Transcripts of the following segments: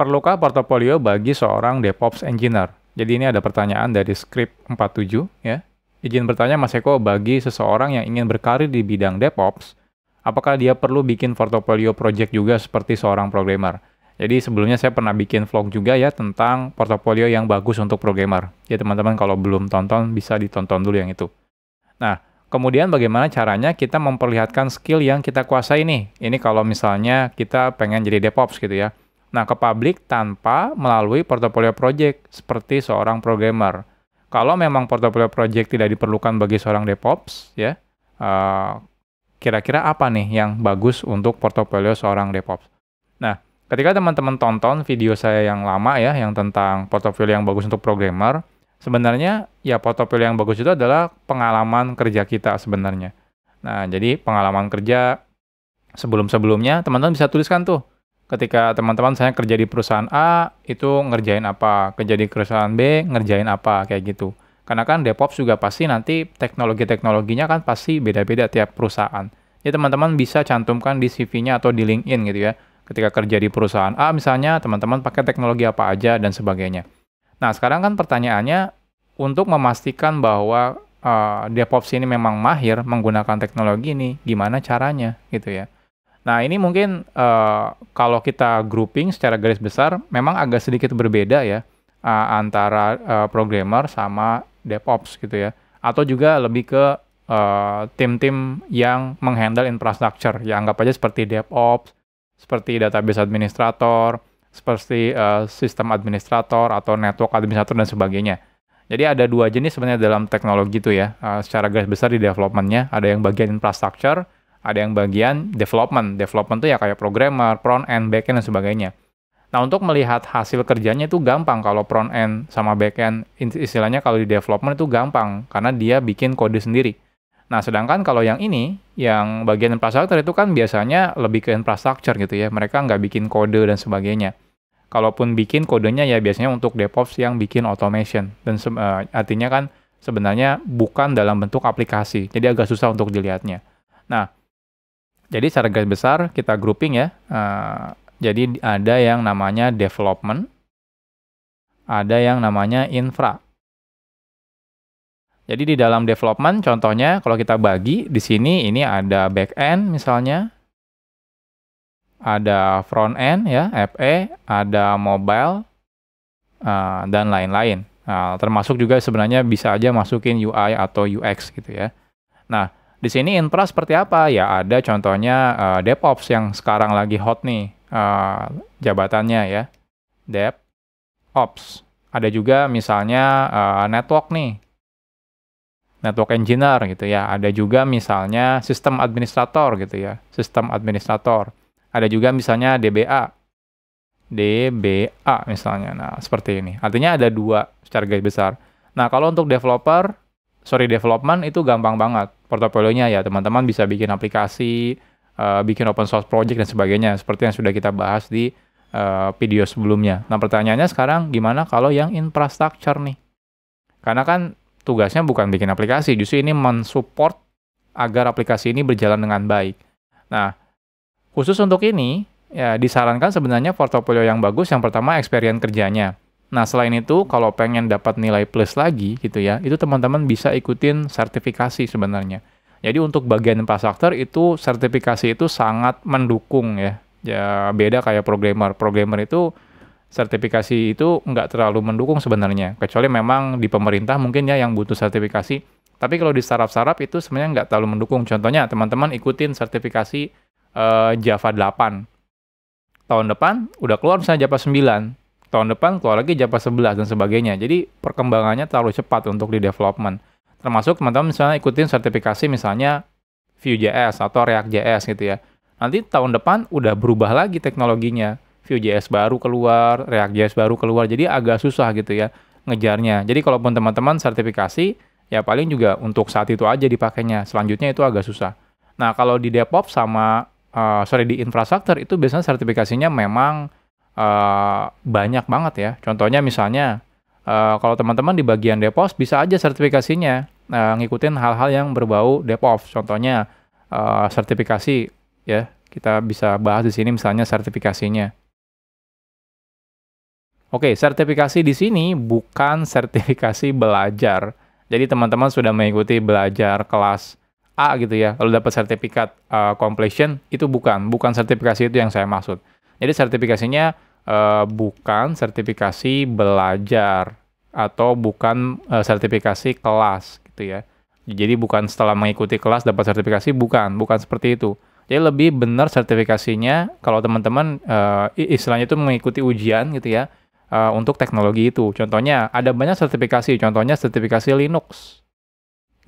Perlukah portofolio bagi seorang DevOps engineer? Jadi ini ada pertanyaan dari script 47 ya. Izin bertanya Mas Eko, bagi seseorang yang ingin berkarir di bidang DevOps, apakah dia perlu bikin portofolio project juga seperti seorang programmer? Jadi sebelumnya saya pernah bikin vlog juga ya tentang portofolio yang bagus untuk programmer. Ya teman-teman kalau belum tonton bisa ditonton dulu yang itu. Nah, kemudian bagaimana caranya kita memperlihatkan skill yang kita kuasai nih. Ini kalau misalnya kita pengen jadi DevOps gitu ya. Nah, ke publik tanpa melalui portofolio project seperti seorang programmer. Kalau memang portofolio project tidak diperlukan bagi seorang DevOps, ya, kira eh, kira-kira apa nih yang bagus untuk portofolio seorang DevOps. Nah, ketika teman-teman tonton video saya yang lama ya, yang tentang portofolio yang bagus untuk programmer, sebenarnya ya portofolio yang bagus itu adalah pengalaman kerja kita sebenarnya. Nah, jadi pengalaman kerja sebelum-sebelumnya teman-teman bisa tuliskan tuh ketika teman-teman saya kerja di perusahaan A itu ngerjain apa, kerja di perusahaan B ngerjain apa kayak gitu. Karena kan DevOps juga pasti nanti teknologi-teknologinya kan pasti beda-beda tiap perusahaan. Jadi teman-teman bisa cantumkan di CV-nya atau di LinkedIn gitu ya. Ketika kerja di perusahaan A misalnya, teman-teman pakai teknologi apa aja dan sebagainya. Nah, sekarang kan pertanyaannya untuk memastikan bahwa uh, DevOps ini memang mahir menggunakan teknologi ini, gimana caranya gitu ya. Nah ini mungkin uh, kalau kita grouping secara garis besar memang agak sedikit berbeda ya uh, antara uh, programmer sama DevOps gitu ya. Atau juga lebih ke tim tim-tim yang menghandle infrastructure. Ya anggap aja seperti DevOps, seperti database administrator, seperti uh, sistem administrator atau network administrator dan sebagainya. Jadi ada dua jenis sebenarnya dalam teknologi itu ya. Uh, secara garis besar di developmentnya ada yang bagian infrastructure ada yang bagian development. Development tuh ya kayak programmer, front end, back end dan sebagainya. Nah, untuk melihat hasil kerjanya itu gampang kalau front end sama back end istilahnya kalau di development itu gampang karena dia bikin kode sendiri. Nah, sedangkan kalau yang ini, yang bagian infrastructure itu kan biasanya lebih ke infrastruktur gitu ya. Mereka nggak bikin kode dan sebagainya. Kalaupun bikin kodenya ya biasanya untuk DevOps yang bikin automation. Dan uh, artinya kan sebenarnya bukan dalam bentuk aplikasi. Jadi agak susah untuk dilihatnya. Nah, jadi secara garis besar kita grouping ya. Uh, jadi ada yang namanya development, ada yang namanya infra. Jadi di dalam development contohnya kalau kita bagi di sini ini ada back end misalnya, ada front end ya FE, ada mobile uh, dan lain-lain. Nah, termasuk juga sebenarnya bisa aja masukin UI atau UX gitu ya. Nah, di sini infra seperti apa? Ya ada contohnya uh, DevOps yang sekarang lagi hot nih uh, jabatannya ya. DevOps. Ada juga misalnya uh, network nih. Network engineer gitu ya. Ada juga misalnya sistem administrator gitu ya. Sistem administrator. Ada juga misalnya DBA. DBA misalnya. Nah, seperti ini. Artinya ada dua secara garis besar. Nah, kalau untuk developer sorry development itu gampang banget portofolionya ya teman-teman bisa bikin aplikasi, uh, bikin open source project dan sebagainya seperti yang sudah kita bahas di uh, video sebelumnya. Nah pertanyaannya sekarang gimana kalau yang infrastructure nih? Karena kan tugasnya bukan bikin aplikasi, justru ini mensupport agar aplikasi ini berjalan dengan baik. Nah khusus untuk ini ya disarankan sebenarnya portofolio yang bagus yang pertama experience kerjanya. Nah, selain itu kalau pengen dapat nilai plus lagi gitu ya, itu teman-teman bisa ikutin sertifikasi sebenarnya. Jadi untuk bagian infrastruktur itu sertifikasi itu sangat mendukung ya. Ya beda kayak programmer. Programmer itu sertifikasi itu nggak terlalu mendukung sebenarnya. Kecuali memang di pemerintah mungkin ya yang butuh sertifikasi. Tapi kalau di startup-startup itu sebenarnya nggak terlalu mendukung. Contohnya teman-teman ikutin sertifikasi uh, Java 8. Tahun depan udah keluar misalnya Java 9 tahun depan keluar lagi Java 11 dan sebagainya. Jadi perkembangannya terlalu cepat untuk di development. Termasuk teman-teman misalnya ikutin sertifikasi misalnya Vue.js atau React.js gitu ya. Nanti tahun depan udah berubah lagi teknologinya. Vue.js baru keluar, React.js baru keluar. Jadi agak susah gitu ya ngejarnya. Jadi kalaupun teman-teman sertifikasi, ya paling juga untuk saat itu aja dipakainya. Selanjutnya itu agak susah. Nah kalau di DevOps sama, uh, sorry di infrastruktur itu biasanya sertifikasinya memang Eh, banyak banget ya. Contohnya misalnya eh, kalau teman-teman di bagian DevOps bisa aja sertifikasinya eh, ngikutin hal-hal yang berbau DevOps. Contohnya sertifikasi ya. Kita bisa bahas di sini misalnya sertifikasinya. Oke, sertifikasi di sini bukan sertifikasi belajar. Jadi teman-teman sudah mengikuti belajar kelas A gitu ya, lalu dapat sertifikat uh, completion, itu bukan, bukan sertifikasi itu yang saya maksud. Jadi sertifikasinya uh, bukan sertifikasi belajar atau bukan uh, sertifikasi kelas gitu ya. Jadi bukan setelah mengikuti kelas dapat sertifikasi, bukan, bukan seperti itu. Jadi lebih benar sertifikasinya kalau teman-teman uh, istilahnya itu mengikuti ujian gitu ya uh, untuk teknologi itu. Contohnya ada banyak sertifikasi, contohnya sertifikasi Linux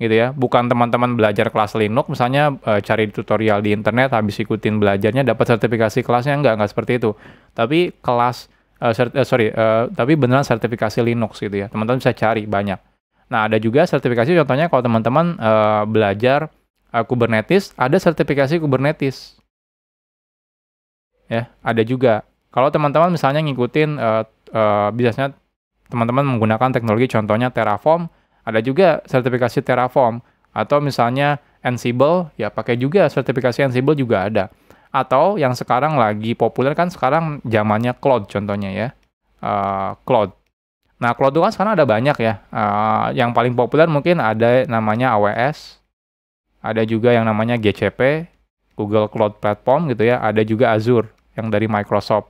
gitu ya. Bukan teman-teman belajar kelas Linux misalnya e, cari tutorial di internet habis ikutin belajarnya dapat sertifikasi kelasnya nggak enggak seperti itu. Tapi kelas e, eh, sert, e, eh, sorry, e, tapi beneran sertifikasi Linux gitu ya. Teman-teman bisa cari banyak. Nah, ada juga sertifikasi contohnya kalau teman-teman e, belajar e, Kubernetes, ada sertifikasi Kubernetes. Ya, ada juga. Kalau teman-teman misalnya ngikutin e, e, biasanya teman-teman menggunakan teknologi contohnya Terraform ada juga sertifikasi Terraform atau misalnya Ansible, ya pakai juga sertifikasi Ansible juga ada. Atau yang sekarang lagi populer kan sekarang zamannya cloud contohnya ya. Uh, eh, cloud. Nah, cloud itu kan sekarang ada banyak ya. Uh, yang paling populer mungkin ada namanya AWS, ada juga yang namanya GCP, Google Cloud Platform gitu ya, ada juga Azure yang dari Microsoft.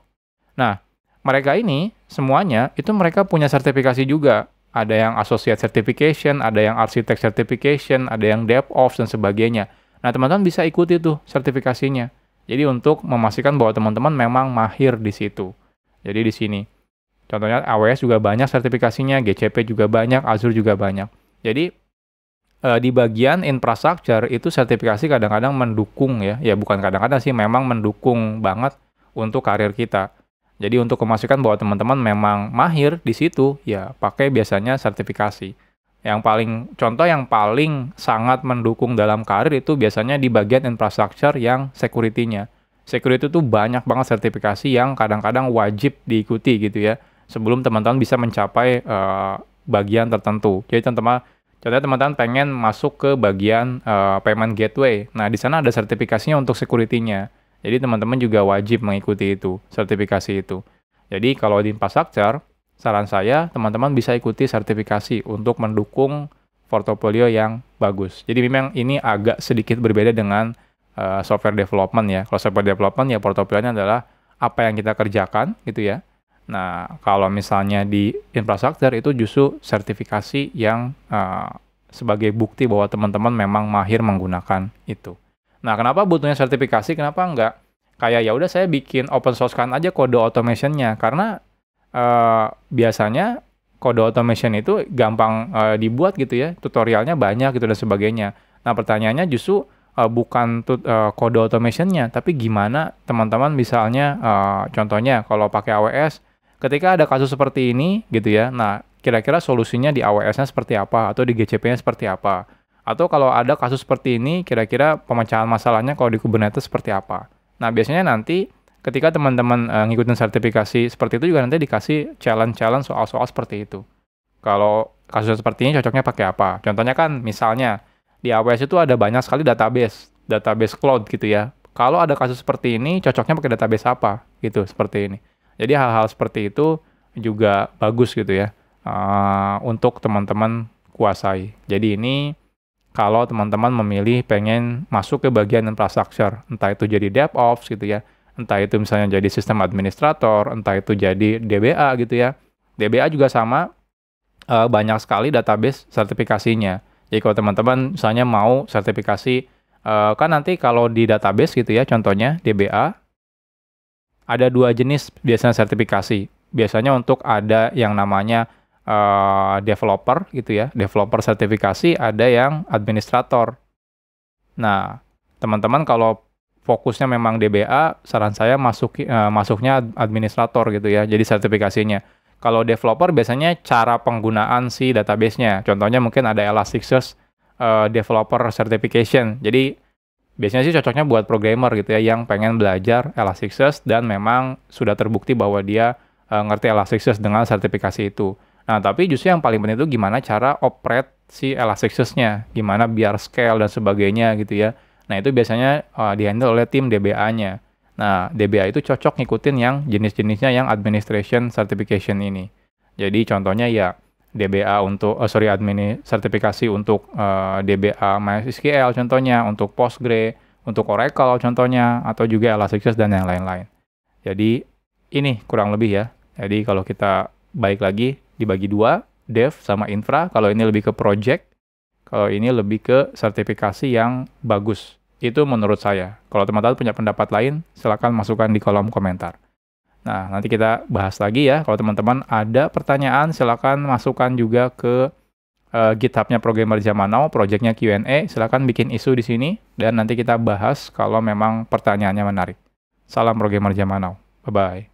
Nah, mereka ini semuanya itu mereka punya sertifikasi juga ada yang associate certification, ada yang architect certification, ada yang DevOps dan sebagainya. Nah, teman-teman bisa ikuti tuh sertifikasinya. Jadi untuk memastikan bahwa teman-teman memang mahir di situ. Jadi di sini. Contohnya AWS juga banyak sertifikasinya, GCP juga banyak, Azure juga banyak. Jadi eh, di bagian infrastructure itu sertifikasi kadang-kadang mendukung ya. Ya bukan kadang-kadang sih memang mendukung banget untuk karir kita. Jadi untuk memastikan bahwa teman-teman memang mahir di situ, ya pakai biasanya sertifikasi. Yang paling contoh yang paling sangat mendukung dalam karir itu biasanya di bagian infrastructure yang security-nya. Security itu banyak banget sertifikasi yang kadang-kadang wajib diikuti gitu ya sebelum teman-teman bisa mencapai uh, bagian tertentu. Jadi teman-teman Contohnya teman-teman pengen masuk ke bagian uh, payment gateway. Nah, di sana ada sertifikasinya untuk security-nya. Jadi teman-teman juga wajib mengikuti itu, sertifikasi itu. Jadi kalau di infrastructure, saran saya teman-teman bisa ikuti sertifikasi untuk mendukung portofolio yang bagus. Jadi memang ini agak sedikit berbeda dengan uh, software development ya. Kalau software development ya portofolionya adalah apa yang kita kerjakan gitu ya. Nah, kalau misalnya di infrastruktur itu justru sertifikasi yang uh, sebagai bukti bahwa teman-teman memang mahir menggunakan itu. Nah, kenapa butuhnya sertifikasi? Kenapa enggak? kayak ya udah saya bikin open source kan aja kode automationnya karena uh, biasanya kode automation itu gampang uh, dibuat gitu ya, tutorialnya banyak gitu dan sebagainya. Nah, pertanyaannya justru uh, bukan tut, uh, kode automationnya, tapi gimana teman-teman misalnya uh, contohnya kalau pakai AWS, ketika ada kasus seperti ini gitu ya, nah kira-kira solusinya di AWS-nya seperti apa atau di GCP-nya seperti apa. Atau kalau ada kasus seperti ini, kira-kira pemecahan masalahnya kalau di Kubernetes seperti apa? Nah, biasanya nanti ketika teman-teman e, ngikutin sertifikasi seperti itu juga nanti dikasih challenge-challenge soal-soal seperti itu. Kalau kasus seperti ini cocoknya pakai apa? Contohnya kan misalnya di AWS itu ada banyak sekali database, database cloud gitu ya. Kalau ada kasus seperti ini cocoknya pakai database apa? Gitu seperti ini. Jadi hal-hal seperti itu juga bagus gitu ya uh, untuk teman-teman kuasai. Jadi ini kalau teman-teman memilih pengen masuk ke bagian infrastructure, entah itu jadi DevOps gitu ya, entah itu misalnya jadi sistem administrator, entah itu jadi DBA gitu ya. DBA juga sama, eh, banyak sekali database sertifikasinya. Jadi kalau teman-teman misalnya mau sertifikasi, eh, kan nanti kalau di database gitu ya, contohnya DBA, ada dua jenis biasanya sertifikasi. Biasanya untuk ada yang namanya Eh, developer gitu ya, developer sertifikasi, ada yang administrator. Nah, teman-teman kalau fokusnya memang DBA, saran saya masuk uh, eh, masuknya administrator gitu ya, jadi sertifikasinya. Kalau developer biasanya cara penggunaan si database-nya. Contohnya mungkin ada Elasticsearch uh, Developer Certification. Jadi biasanya sih cocoknya buat programmer gitu ya yang pengen belajar Elasticsearch dan memang sudah terbukti bahwa dia uh, ngerti Elasticsearch dengan sertifikasi itu. Nah, tapi justru yang paling penting itu gimana cara operate si Elasticsearch-nya, gimana biar scale dan sebagainya gitu ya. Nah, itu biasanya uh, dihandle oleh tim DBA-nya. Nah, DBA itu cocok ngikutin yang jenis-jenisnya yang administration certification ini. Jadi contohnya ya DBA untuk uh, sorry admin sertifikasi untuk uh, DBA MySQL contohnya, untuk Postgre, untuk Oracle contohnya atau juga Elasticsearch dan yang lain-lain. Jadi ini kurang lebih ya. Jadi kalau kita baik lagi dibagi dua, dev sama infra. Kalau ini lebih ke project, kalau ini lebih ke sertifikasi yang bagus. Itu menurut saya. Kalau teman-teman punya pendapat lain, silahkan masukkan di kolom komentar. Nah, nanti kita bahas lagi ya. Kalau teman-teman ada pertanyaan, silahkan masukkan juga ke uh, GitHub-nya Programmer Zaman Now, projectnya Q&A. Silahkan bikin isu di sini, dan nanti kita bahas kalau memang pertanyaannya menarik. Salam Programmer Zaman Now. Bye-bye.